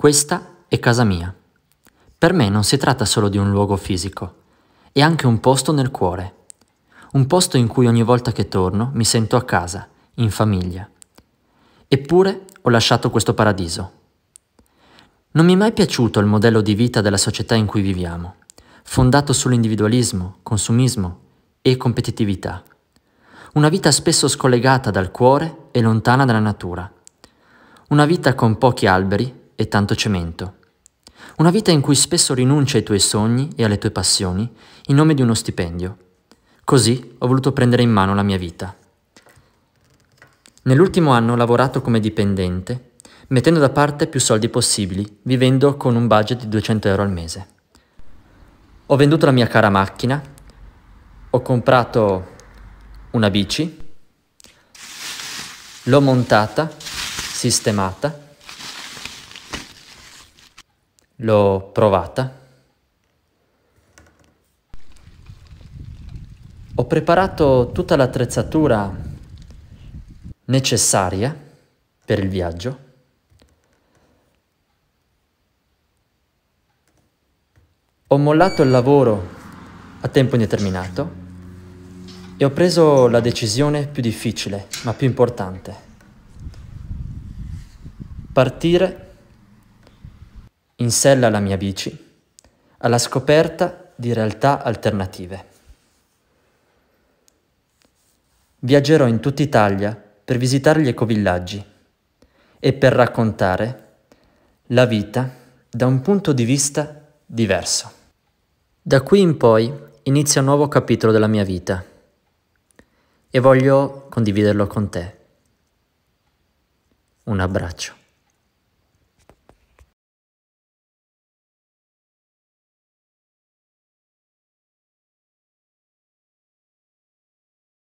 Questa è casa mia. Per me non si tratta solo di un luogo fisico, è anche un posto nel cuore. Un posto in cui ogni volta che torno mi sento a casa, in famiglia. Eppure ho lasciato questo paradiso. Non mi è mai piaciuto il modello di vita della società in cui viviamo, fondato sull'individualismo, consumismo e competitività. Una vita spesso scollegata dal cuore e lontana dalla natura. Una vita con pochi alberi e tanto cemento. Una vita in cui spesso rinuncia ai tuoi sogni e alle tue passioni in nome di uno stipendio. Così ho voluto prendere in mano la mia vita. Nell'ultimo anno ho lavorato come dipendente, mettendo da parte più soldi possibili, vivendo con un budget di 200 euro al mese. Ho venduto la mia cara macchina, ho comprato una bici, l'ho montata, sistemata L'ho provata. Ho preparato tutta l'attrezzatura necessaria per il viaggio. Ho mollato il lavoro a tempo indeterminato e ho preso la decisione più difficile, ma più importante. Partire in sella alla mia bici, alla scoperta di realtà alternative. Viaggerò in tutta Italia per visitare gli ecovillaggi e per raccontare la vita da un punto di vista diverso. Da qui in poi inizia un nuovo capitolo della mia vita e voglio condividerlo con te. Un abbraccio.